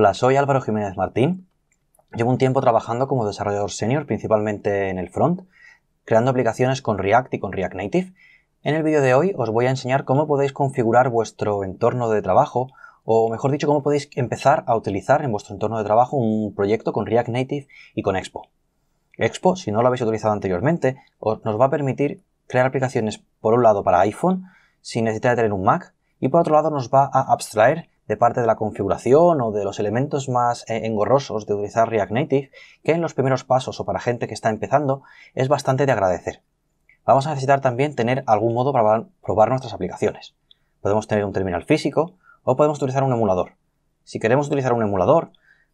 Hola, soy Álvaro Jiménez Martín. Llevo un tiempo trabajando como desarrollador senior, principalmente en el front, creando aplicaciones con React y con React Native. En el vídeo de hoy os voy a enseñar cómo podéis configurar vuestro entorno de trabajo, o mejor dicho, cómo podéis empezar a utilizar en vuestro entorno de trabajo un proyecto con React Native y con Expo. Expo, si no lo habéis utilizado anteriormente, nos va a permitir crear aplicaciones, por un lado, para iPhone, sin necesidad de tener un Mac, y por otro lado, nos va a abstraer de parte de la configuración o de los elementos más eh, engorrosos de utilizar React Native, que en los primeros pasos o para gente que está empezando es bastante de agradecer. Vamos a necesitar también tener algún modo para probar nuestras aplicaciones. Podemos tener un terminal físico o podemos utilizar un emulador. Si queremos utilizar un emulador,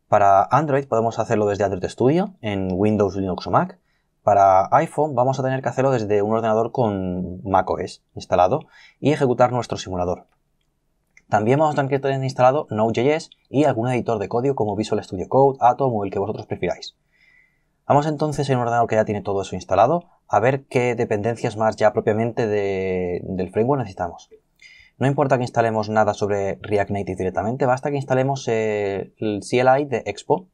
para Android podemos hacerlo desde Android Studio, en Windows, Linux o Mac. Para iPhone vamos a tener que hacerlo desde un ordenador con macOS instalado y ejecutar nuestro simulador. También vamos a tener instalado Node.js y algún editor de código como Visual Studio Code, Atom o el que vosotros prefiráis. Vamos entonces en un ordenador que ya tiene todo eso instalado a ver qué dependencias más ya propiamente del framework necesitamos. No importa que instalemos nada sobre React Native directamente, basta que instalemos eh, el CLI de Expo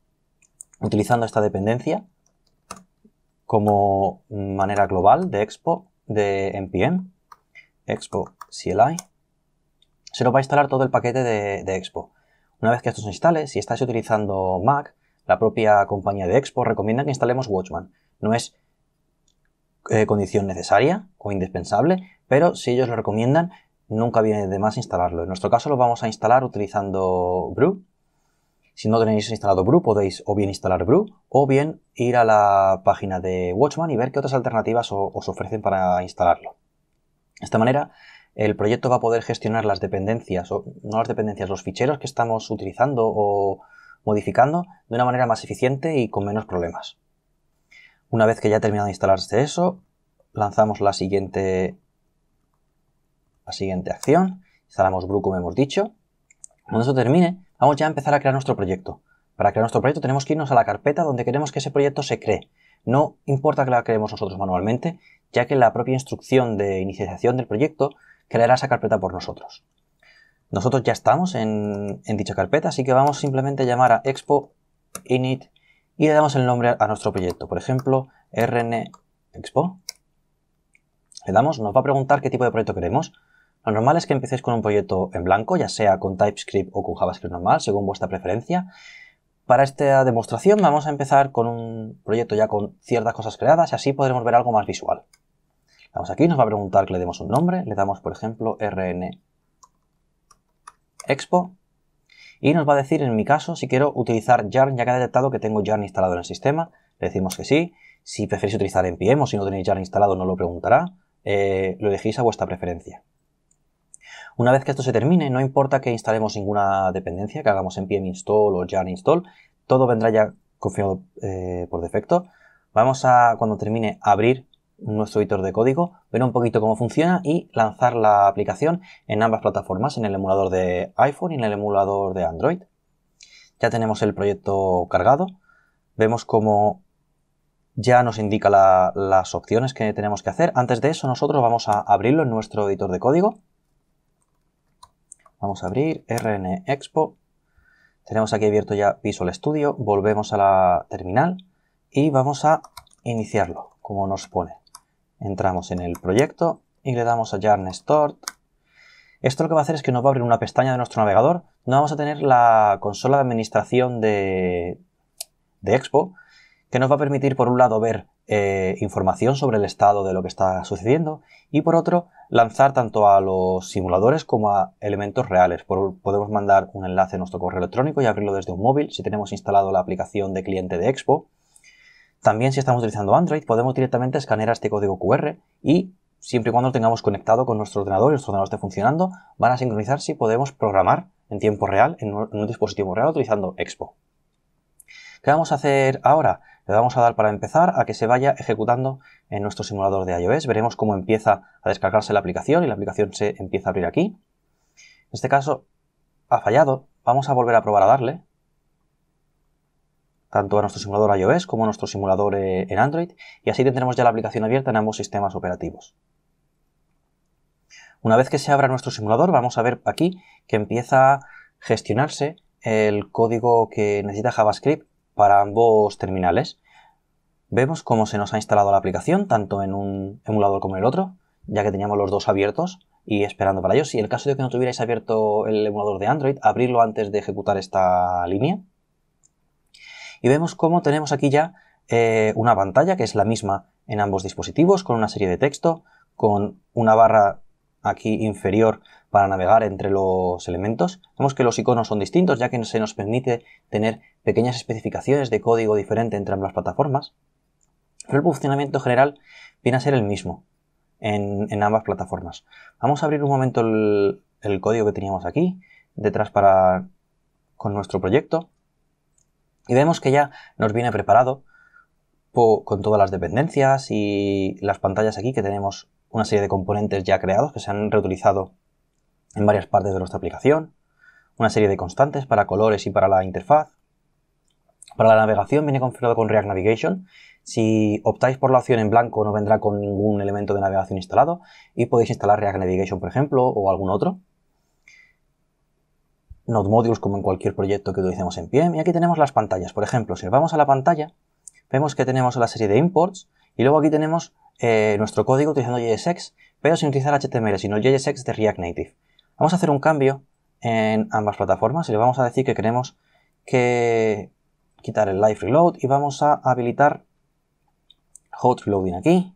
utilizando esta dependencia como manera global de Expo de npm expo CLI se lo va a instalar todo el paquete de, Expo. Una vez que esto se instale, si estáis utilizando Mac, la propia compañía de Expo recomienda que instalemos Watchman. No es eh, condición necesaria o indispensable, pero si ellos lo recomiendan, nunca viene de más instalarlo. En nuestro caso lo vamos a instalar utilizando Brew. Si no tenéis instalado Brew, podéis o bien instalar Brew o bien ir a la página de Watchman y ver qué otras alternativas os ofrecen para instalarlo. De esta manera, el proyecto va a poder gestionar las dependencias, o no las dependencias, los ficheros que estamos utilizando o modificando de una manera más eficiente y con menos problemas. Una vez que ya ha terminado de instalarse eso, lanzamos la siguiente, la siguiente acción, instalamos Brew como hemos dicho. Cuando eso termine, vamos ya a empezar a crear nuestro proyecto. Para crear nuestro proyecto tenemos que irnos a la carpeta donde queremos que ese proyecto se cree. No importa que la creemos nosotros manualmente, ya que la propia instrucción de iniciación del proyecto creará esa carpeta por nosotros. Nosotros ya estamos en, dicha carpeta, así que vamos simplemente a llamar a expo init y le damos el nombre a nuestro proyecto. Por ejemplo, rn expo. Le damos, nos va a preguntar qué tipo de proyecto queremos. Lo normal es que empecéis con un proyecto en blanco, ya sea con TypeScript o con JavaScript normal, según vuestra preferencia. Para esta demostración vamos a empezar con un proyecto ya con ciertas cosas creadas y así podremos ver algo más visual. Vamos aquí, nos va a preguntar que le demos un nombre, le damos por ejemplo RN Expo y nos va a decir en mi caso si quiero utilizar Yarn ya que ha detectado que tengo Yarn instalado en el sistema, le decimos que sí, si preferís utilizar NPM o si no tenéis Yarn instalado no lo preguntará, eh, lo elegís a vuestra preferencia. Una vez que esto se termine, no importa que instalemos ninguna dependencia, que hagamos npm install o yarn install, todo vendrá ya confiado eh, por defecto. Vamos a, cuando termine, abrir nuestro editor de código, ver un poquito cómo funciona y lanzar la aplicación en ambas plataformas, en el emulador de iPhone y en el emulador de Android. Ya tenemos el proyecto cargado, vemos cómo ya nos indica las opciones que tenemos que hacer. Antes de eso nosotros vamos a abrirlo en nuestro editor de código. Vamos a abrir RN Expo. Tenemos aquí abierto ya Visual Studio, volvemos a la terminal y vamos a iniciarlo, como nos pone. Entramos en el proyecto y le damos a Yarn Start. Esto lo que va a hacer es que nos va a abrir una pestaña de nuestro navegador. No vamos a tener la consola de administración de, Expo, que nos va a permitir, por un lado, ver eh, información sobre el estado de lo que está sucediendo y, por otro, lanzar tanto a los simuladores como a elementos reales. podemos mandar un enlace a nuestro correo electrónico y abrirlo desde un móvil si tenemos instalado la aplicación de cliente de Expo también si estamos utilizando Android podemos directamente escanear este código QR y siempre y cuando lo tengamos conectado con nuestro ordenador y nuestro ordenador esté funcionando, van a sincronizar si podemos programar en tiempo real, en un dispositivo real utilizando Expo. ¿Qué vamos a hacer ahora? Le vamos a dar para empezar a que se vaya ejecutando en nuestro simulador de iOS. Veremos cómo empieza a descargarse la aplicación y la aplicación se empieza a abrir aquí. En este caso ha fallado. Vamos a volver a probar a darle tanto a nuestro simulador iOS como a nuestro simulador eh, en Android y así tendremos ya la aplicación abierta en ambos sistemas operativos. Una vez que se abra nuestro simulador vamos a ver aquí que empieza a gestionarse el código que necesita JavaScript para ambos terminales. Vemos cómo se nos ha instalado la aplicación tanto en un emulador como en el otro, ya que teníamos los dos abiertos y esperando para ello. Si en el caso de que no tuvierais abierto el emulador de Android, abrirlo antes de ejecutar esta línea y vemos cómo tenemos aquí ya eh, una pantalla que es la misma en ambos dispositivos, con una serie de texto, con una barra aquí inferior para navegar entre los elementos. Vemos que los iconos son distintos, ya que se nos permite tener pequeñas especificaciones de código diferente entre ambas plataformas. Pero el funcionamiento general viene a ser el mismo en, ambas plataformas. Vamos a abrir un momento el, el código que teníamos aquí, detrás para con nuestro proyecto. Y vemos que ya nos viene preparado con todas las dependencias y las pantallas aquí que tenemos una serie de componentes ya creados que se han reutilizado en varias partes de nuestra aplicación, una serie de constantes para colores y para la interfaz. Para la navegación viene configurado con React Navigation. Si optáis por la opción en blanco no vendrá con ningún elemento de navegación instalado y podéis instalar React Navigation, por ejemplo, o algún otro. Node Modules como en cualquier proyecto que utilicemos en PM. Y aquí tenemos las pantallas. Por ejemplo, si vamos a la pantalla, vemos que tenemos la serie de imports y luego aquí tenemos eh, nuestro código utilizando JSX, pero sin utilizar HTML, sino el JSX de React Native. Vamos a hacer un cambio en ambas plataformas y le vamos a decir que queremos que quitar el Live Reload y vamos a habilitar Hot Reloading aquí.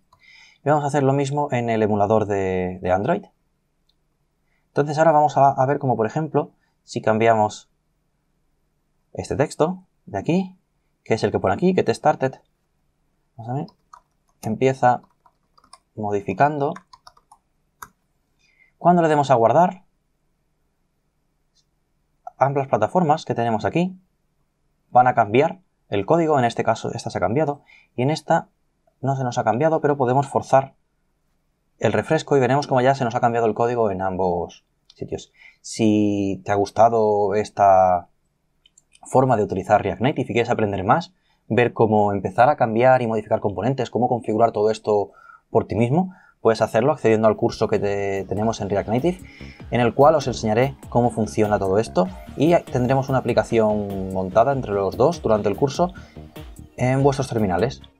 Y vamos a hacer lo mismo en el emulador de, Android. Entonces ahora vamos a, a ver como por ejemplo si cambiamos este texto de aquí, que es el que pone aquí, que te started, empieza modificando. Cuando le demos a guardar, ambas plataformas que tenemos aquí van a cambiar el código, en este caso esta se ha cambiado, y en esta no se nos ha cambiado, pero podemos forzar el refresco y veremos cómo ya se nos ha cambiado el código en ambos, sitios. Si te ha gustado esta forma de utilizar React Native y quieres aprender más, ver cómo empezar a cambiar y modificar componentes, cómo configurar todo esto por ti mismo, puedes hacerlo accediendo al curso que tenemos en React Native, en el cual os enseñaré cómo funciona todo esto y tendremos una aplicación montada entre los dos durante el curso en vuestros terminales.